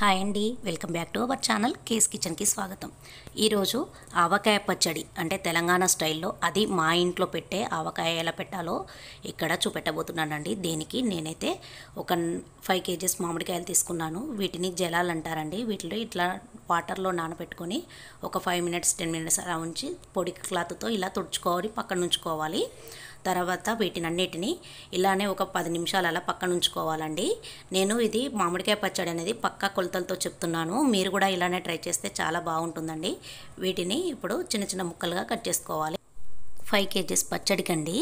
hi అండి welcome back to our channel కేస్ కిచెన్కి స్వాగతం ఈరోజు ఆవకాయ పచ్చడి అంటే తెలంగాణ స్టైల్లో అది మా ఇంట్లో పెట్టే ఆవకాయ ఎలా పెట్టాలో ఇక్కడ చూపెట్టబోతున్నానండి దీనికి నేనైతే ఒక ఫైవ్ కేజీస్ మామిడికాయలు తీసుకున్నాను వీటిని జలాలు అంటారండి వీటిలో ఇట్లా వాటర్లో నానబెట్టుకొని ఒక ఫైవ్ మినిట్స్ టెన్ మినిట్స్ అలా ఉంచి పొడి క్లాత్తో ఇలా తుడుచుకోవాలి పక్కన ఉంచుకోవాలి తర్వాత వీటినన్నిటిని ఇలానే ఒక పది నిమిషాలు అలా పక్కన ఉంచుకోవాలండి నేను ఇది మామిడికాయ పచ్చడి అనేది పక్క కొలతలతో చెప్తున్నాను మీరు కూడా ఇలానే ట్రై చేస్తే చాలా బాగుంటుందండి వీటిని ఇప్పుడు చిన్న చిన్న ముక్కలుగా కట్ చేసుకోవాలి ఫైవ్ కేజీస్ పచ్చడికండి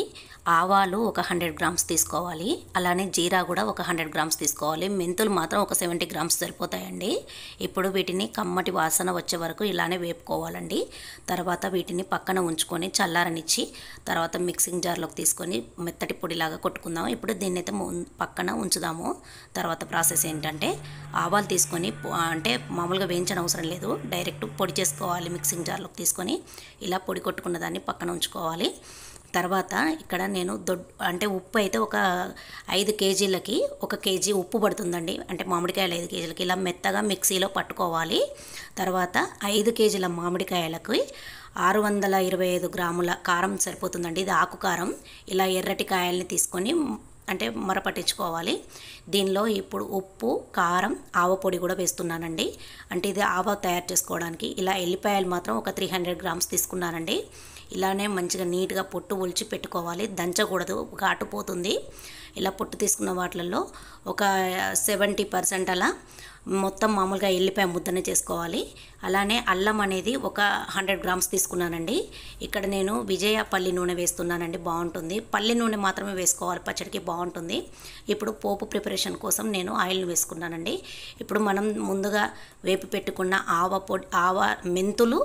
ఆవాలు ఒక హండ్రెడ్ గ్రామ్స్ తీసుకోవాలి అలానే జీరా కూడా ఒక హండ్రెడ్ గ్రామ్స్ తీసుకోవాలి మెంతులు మాత్రం ఒక సెవెంటీ గ్రామ్స్ సరిపోతాయండి ఇప్పుడు వీటిని కమ్మటి వాసన వచ్చే వరకు ఇలానే వేపుకోవాలండి తర్వాత వీటిని పక్కన ఉంచుకొని చల్లారనిచ్చి తర్వాత మిక్సింగ్ జార్లోకి తీసుకొని మెత్తటి పొడిలాగా కొట్టుకుందాం ఇప్పుడు దీన్ని అయితే పక్కన ఉంచుదాము తర్వాత ప్రాసెస్ ఏంటంటే ఆవాలు తీసుకొని అంటే మామూలుగా వేయించిన అవసరం లేదు డైరెక్ట్ పొడి చేసుకోవాలి మిక్సింగ్ జార్లోకి తీసుకొని ఇలా పొడి కొట్టుకున్న దాన్ని పక్కన ఉంచుకోవాలి తీసుకోవాలి తర్వాత ఇక్కడ నేను దొడ్ అంటే ఉప్పు అయితే ఒక ఐదు కేజీలకి ఒక కేజీ ఉప్పు పడుతుందండి అంటే మామిడికాయలు ఐదు కేజీలకి ఇలా మెత్తగా మిక్సీలో పట్టుకోవాలి తర్వాత ఐదు కేజీల మామిడికాయలకి ఆరు వందల ఇరవై ఐదు గ్రాముల కారం సరిపోతుందండి ఇది ఆకు కారం ఇలా ఎర్రటి కాయల్ని తీసుకొని అంటే మరపట్టించుకోవాలి దీనిలో ఇప్పుడు ఉప్పు కారం ఆవ పొడి కూడా వేస్తున్నానండి అంటే ఇది ఆవ తయారు చేసుకోవడానికి ఇలా ఎల్లిపాయలు మాత్రం ఒక త్రీ హండ్రెడ్ గ్రామ్స్ తీసుకున్నానండి ఇలానే మంచిగా నీట్గా పొట్టు ఒలిచి పెట్టుకోవాలి దంచకూడదు ఘాటు పోతుంది ఇలా పొట్టు తీసుకున్న వాటిల్లో ఒక సెవెంటీ పర్సెంట్ అలా మొత్తం మామూలుగా ఎల్లిపాయ ముద్దనే చేసుకోవాలి అలానే అల్లం అనేది ఒక హండ్రెడ్ గ్రామ్స్ తీసుకున్నానండి ఇక్కడ నేను విజయ పల్లి నూనె వేస్తున్నానండి బాగుంటుంది పల్లి నూనె మాత్రమే వేసుకోవాలి పచ్చడికి బాగుంటుంది ఇప్పుడు పోపు ప్రిపరేషన్ కోసం నేను ఆయిల్ వేసుకున్నానండి ఇప్పుడు మనం ముందుగా వేపు పెట్టుకున్న ఆవ పొడి ఆవ మెంతులు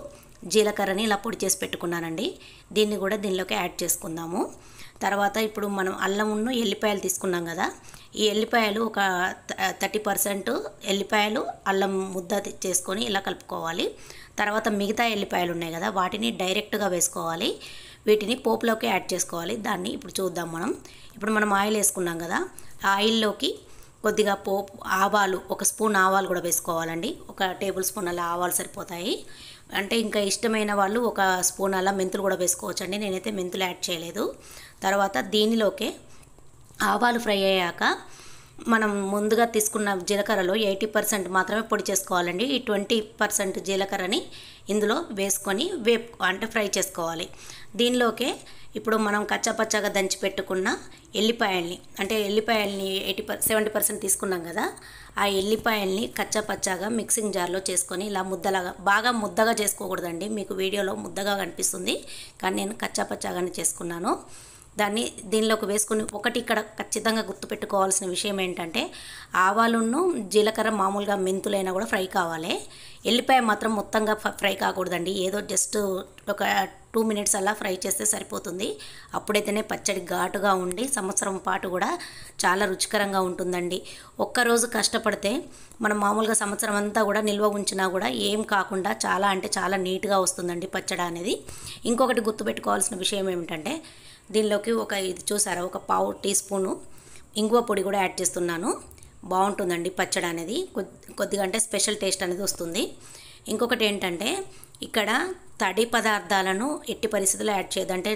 జీలకర్రని ఇలా పొడి చేసి పెట్టుకున్నానండి దీన్ని కూడా దీనిలోకి యాడ్ చేసుకుందాము తర్వాత ఇప్పుడు మనం అల్లమును ఎల్లిపాయలు తీసుకున్నాం కదా ఈ ఎల్లిపాయలు ఒక థర్టీ పర్సెంట్ ఎల్లిపాయలు అల్లం ముద్ద చేసుకొని ఇలా కలుపుకోవాలి తర్వాత మిగతా ఎల్లిపాయలు ఉన్నాయి కదా వాటిని డైరెక్ట్గా వేసుకోవాలి వీటిని పోపులోకి యాడ్ చేసుకోవాలి దాన్ని ఇప్పుడు చూద్దాం మనం ఇప్పుడు మనం ఆయిల్ వేసుకున్నాం కదా ఆయిల్లోకి కొద్దిగా పోపు ఆవాలు ఒక స్పూన్ ఆవాలు కూడా వేసుకోవాలండి ఒక టేబుల్ స్పూన్ అలా ఆవాలు సరిపోతాయి అంటే ఇంకా ఇష్టమైన వాళ్ళు ఒక స్పూన్ అలా మెంతులు కూడా వేసుకోవచ్చు అండి నేనైతే మెంతులు యాడ్ చేయలేదు తర్వాత దీనిలోకే ఆవాలు ఫ్రై అయ్యాక మనం ముందుగా తీసుకున్న జీలకర్రలో ఎయిటీ పర్సెంట్ మాత్రమే పొడి చేసుకోవాలండి ఈ ట్వంటీ పర్సెంట్ జీలకర్రని ఇందులో వేసుకొని వేపు అంటే ఫ్రై చేసుకోవాలి దీనిలోకే ఇప్పుడు మనం కచ్చాపచ్చాగా దంచి పెట్టుకున్న ఎల్లిపాయల్ని అంటే ఎల్లిపాయల్ని ఎయిటీ పర్ సెవెంటీ పర్సెంట్ తీసుకున్నాం కదా ఆ ఎల్లిపాయల్ని కచ్చాపచ్చాగా మిక్సింగ్ జార్లో చేసుకొని ఇలా ముద్దలాగా బాగా ముద్దగా చేసుకోకూడదండి మీకు వీడియోలో ముద్దగా కనిపిస్తుంది కానీ నేను కచ్చాపచ్చాగానే చేసుకున్నాను దాన్ని దీనిలోకి వేసుకుని ఒకటి ఇక్కడ ఖచ్చితంగా గుర్తుపెట్టుకోవాల్సిన విషయం ఏంటంటే ఆవాలును జీలకర్ర మామూలుగా మెంతులైనా కూడా ఫ్రై కావాలి ఎల్లిపాయ మాత్రం మొత్తంగా ఫ్రై కాకూడదండి ఏదో జస్ట్ ఒక టూ మినిట్స్ అలా ఫ్రై చేస్తే సరిపోతుంది అప్పుడైతేనే పచ్చడి ఘాటుగా ఉండి సంవత్సరం పాటు కూడా చాలా రుచికరంగా ఉంటుందండి ఒక్కరోజు కష్టపడితే మనం మామూలుగా సంవత్సరం అంతా కూడా నిల్వ ఉంచినా కూడా ఏం కాకుండా చాలా అంటే చాలా నీట్గా వస్తుందండి పచ్చడి అనేది ఇంకొకటి గుర్తుపెట్టుకోవాల్సిన విషయం ఏమిటంటే దీనిలోకి ఒక ఇది చూసారా ఒక పావు టీ స్పూను ఇంగువ పొడి కూడా యాడ్ చేస్తున్నాను బాగుంటుందండి పచ్చడి అనేది కొద్దిగా అంటే స్పెషల్ టేస్ట్ అనేది వస్తుంది ఇంకొకటి ఏంటంటే ఇక్కడ తడి పదార్థాలను ఎట్టి పరిస్థితుల్లో యాడ్ చేయదు అంటే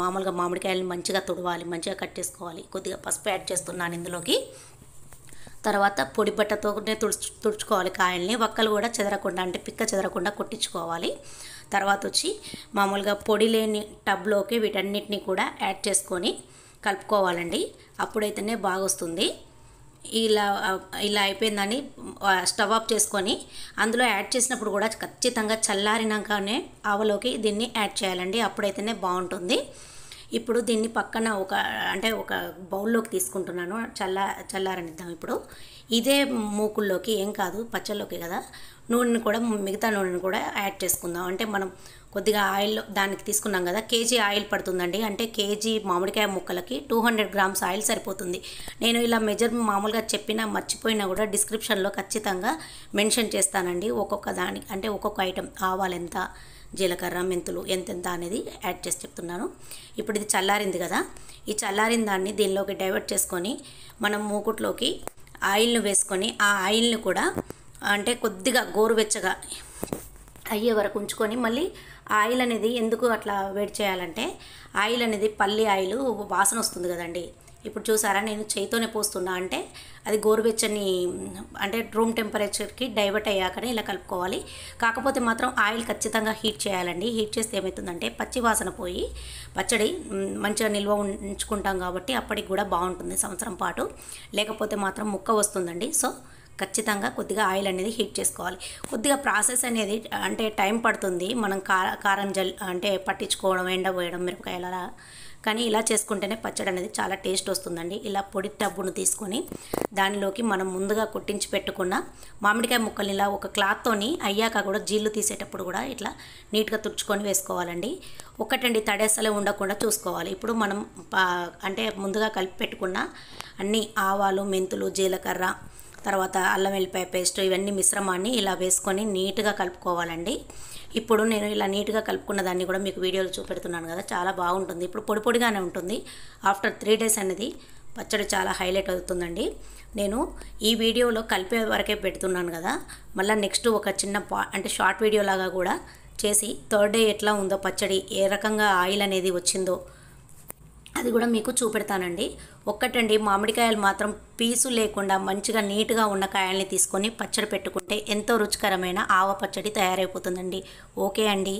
మామూలుగా మామిడికాయలను మంచిగా తుడవాలి మంచిగా కట్ చేసుకోవాలి కొద్దిగా పసుపు యాడ్ చేస్తున్నాను ఇందులోకి తర్వాత పొడి బట్టతోనే తుడుచు తుడుచుకోవాలి కాయల్ని ఒక్కలు కూడా చెదరకుండా అంటే పిక్క చెదరకుండా కొట్టించుకోవాలి తర్వాత వచ్చి మామూలుగా పొడి లేని టబ్లోకి వీటన్నిటిని కూడా యాడ్ చేసుకొని కలుపుకోవాలండి అప్పుడైతేనే బాగా వస్తుంది ఇలా ఇలా అయిపోయిందని స్టవ్ ఆఫ్ చేసుకొని అందులో యాడ్ చేసినప్పుడు కూడా ఖచ్చితంగా చల్లారినాకనే ఆవలోకి దీన్ని యాడ్ చేయాలండి అప్పుడైతేనే బాగుంటుంది ఇప్పుడు దీన్ని పక్కన ఒక అంటే ఒక బౌల్లోకి తీసుకుంటున్నాను చల్ల చల్లారనిద్దాం ఇప్పుడు ఇదే మూకుల్లోకి ఏం కాదు పచ్చల్లోకి కదా నూనెను కూడా మిగతా నూనెను కూడా యాడ్ చేసుకుందాం అంటే మనం కొద్దిగా ఆయిల్ దానికి తీసుకున్నాం కదా కేజీ ఆయిల్ పడుతుందండి అంటే కేజీ మామిడికాయ ముక్కలకి టూ హండ్రెడ్ గ్రామ్స్ ఆయిల్ సరిపోతుంది నేను ఇలా మెజర్ మామూలుగా చెప్పినా మర్చిపోయినా కూడా డిస్క్రిప్షన్లో ఖచ్చితంగా మెన్షన్ చేస్తానండి ఒక్కొక్క దానికి అంటే ఒక్కొక్క ఐటెం ఆవాలెంత జీలకర్ర మెంతులు ఎంతెంత అనేది యాడ్ చేసి చెప్తున్నాను ఇప్పుడు ఇది చల్లారింది కదా ఈ చల్లారిన దాన్ని దీనిలోకి డైవర్ట్ చేసుకొని మనం మూకుట్లోకి ఆయిల్ను వేసుకొని ఆ ఆయిల్ని కూడా అంటే కొద్దిగా గోరువెచ్చగా అయ్యే వరకు ఉంచుకొని మళ్ళీ ఆయిల్ అనేది ఎందుకు అట్లా వేడి చేయాలంటే ఆయిల్ అనేది పల్లి ఆయిల్ వాసన వస్తుంది కదండి ఇప్పుడు చూసారా నేను చేయితోనే పోస్తున్నా అంటే అది గోరువెచ్చని అంటే రూమ్ టెంపరేచర్కి డైవర్ట్ అయ్యాకనే ఇలా కలుపుకోవాలి కాకపోతే మాత్రం ఆయిల్ ఖచ్చితంగా హీట్ చేయాలండి హీట్ చేస్తే ఏమవుతుందంటే పచ్చి వాసన పోయి పచ్చడి మంచిగా నిల్వ ఉంచుకుంటాం కాబట్టి అప్పటికి కూడా బాగుంటుంది సంవత్సరం పాటు లేకపోతే మాత్రం ముక్క వస్తుందండి సో ఖచ్చితంగా కొద్దిగా ఆయిల్ అనేది హీట్ చేసుకోవాలి కొద్దిగా ప్రాసెస్ అనేది అంటే టైం పడుతుంది మనం కారం జల్ అంటే పట్టించుకోవడం ఎండబోయడం మిరపకాయలు అలా కానీ ఇలా చేసుకుంటేనే పచ్చడి అనేది చాలా టేస్ట్ వస్తుందండి ఇలా పొడి టబ్బును తీసుకొని దానిలోకి మనం ముందుగా కొట్టించి పెట్టుకున్న మామిడికాయ ముక్కల్ని ఇలా ఒక క్లాత్తోని అయ్యాక కూడా జీళ్ళు తీసేటప్పుడు కూడా ఇట్లా నీట్గా తుడుచుకొని వేసుకోవాలండి ఒకటండి తడేసలే ఉండకుండా చూసుకోవాలి ఇప్పుడు మనం అంటే ముందుగా కలిపి పెట్టుకున్న అన్ని ఆవాలు మెంతులు జీలకర్ర తర్వాత అల్లం వెల్లిపాయ పేస్ట్ ఇవన్నీ మిశ్రమాన్ని ఇలా వేసుకొని నీట్గా కలుపుకోవాలండి ఇప్పుడు నేను ఇలా నీట్గా కలుపుకున్న దాన్ని కూడా మీకు వీడియోలో చూపెడుతున్నాను కదా చాలా బాగుంటుంది ఇప్పుడు పొడి పొడిగానే ఉంటుంది ఆఫ్టర్ త్రీ డేస్ అనేది పచ్చడి చాలా హైలైట్ అవుతుందండి నేను ఈ వీడియోలో కలిపే వరకే పెడుతున్నాను కదా మళ్ళీ నెక్స్ట్ ఒక చిన్న పా అంటే షార్ట్ వీడియో లాగా కూడా చేసి థర్డ్ డే ఎట్లా ఉందో పచ్చడి ఏ రకంగా ఆయిల్ అనేది వచ్చిందో అది కూడా మీకు చూపెడతానండి ఒక్కటండి మామిడికాయలు మాత్రం పీసు లేకుండా మంచిగా నీట్గా ఉన్న కాయల్ని తీసుకొని పచ్చడి పెట్టుకుంటే ఎంతో రుచికరమైన ఆవ పచ్చడి తయారైపోతుందండి ఓకే అండి